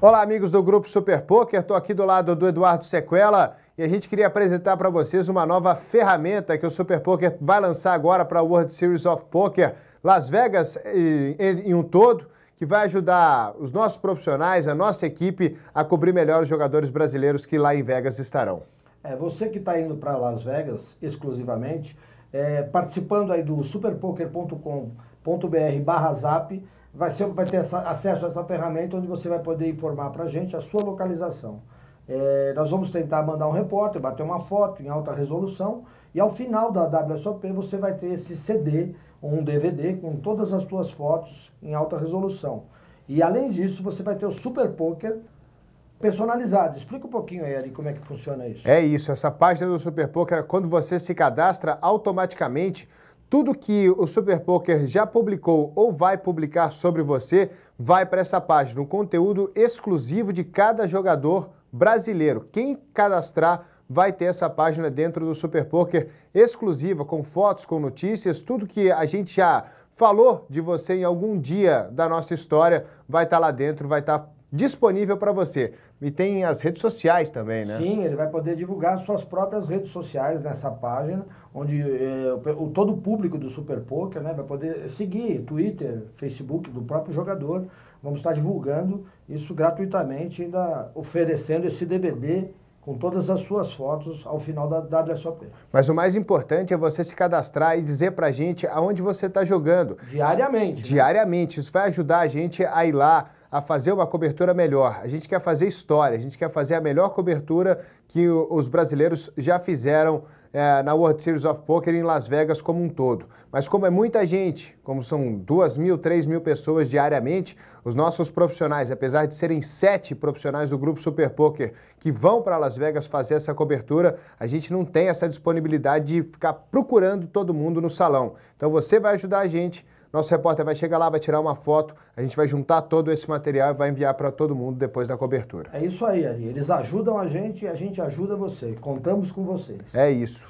Olá, amigos do Grupo Super Poker. Estou aqui do lado do Eduardo Sequela e a gente queria apresentar para vocês uma nova ferramenta que o Super Poker vai lançar agora para a World Series of Poker Las Vegas em, um todo, que vai ajudar os nossos profissionais, a nossa equipe, a cobrir melhor os jogadores brasileiros que lá em Vegas estarão. É, você que está indo para Las Vegas exclusivamente, é, participando aí do superpoker.com barra zap, vai, ser, vai ter essa, acesso a essa ferramenta onde você vai poder informar para a gente a sua localização. É, nós vamos tentar mandar um repórter, bater uma foto em alta resolução e ao final da WSOP você vai ter esse CD ou um DVD com todas as suas fotos em alta resolução. E além disso, você vai ter o Super Poker personalizado. Explica um pouquinho aí, como é que funciona isso. É isso, essa página do Super Poker, quando você se cadastra automaticamente, tudo que o Super Poker já publicou ou vai publicar sobre você vai para essa página, um conteúdo exclusivo de cada jogador brasileiro. Quem cadastrar vai ter essa página dentro do Super Poker exclusiva, com fotos, com notícias, tudo que a gente já falou de você em algum dia da nossa história vai estar tá lá dentro, vai estar tá disponível para você. E tem as redes sociais também, né? Sim, ele vai poder divulgar suas próprias redes sociais nessa página, onde eh, o, todo o público do Super Poker né, vai poder seguir Twitter, Facebook do próprio jogador. Vamos estar divulgando isso gratuitamente, ainda oferecendo esse DVD com todas as suas fotos ao final da WSOP. Mas o mais importante é você se cadastrar e dizer para a gente aonde você está jogando. Diariamente. Né? Diariamente. Né? Isso vai ajudar a gente a ir lá, a fazer uma cobertura melhor. A gente quer fazer história, a gente quer fazer a melhor cobertura que os brasileiros já fizeram é, na World Series of Poker em Las Vegas como um todo. Mas como é muita gente, como são duas mil, três mil pessoas diariamente, os nossos profissionais, apesar de serem sete profissionais do Grupo Super Poker que vão para Las Vegas fazer essa cobertura, a gente não tem essa disponibilidade de ficar procurando todo mundo no salão. Então você vai ajudar a gente nosso repórter vai chegar lá, vai tirar uma foto, a gente vai juntar todo esse material e vai enviar para todo mundo depois da cobertura. É isso aí, Ari. Eles ajudam a gente e a gente ajuda você. Contamos com vocês. É isso.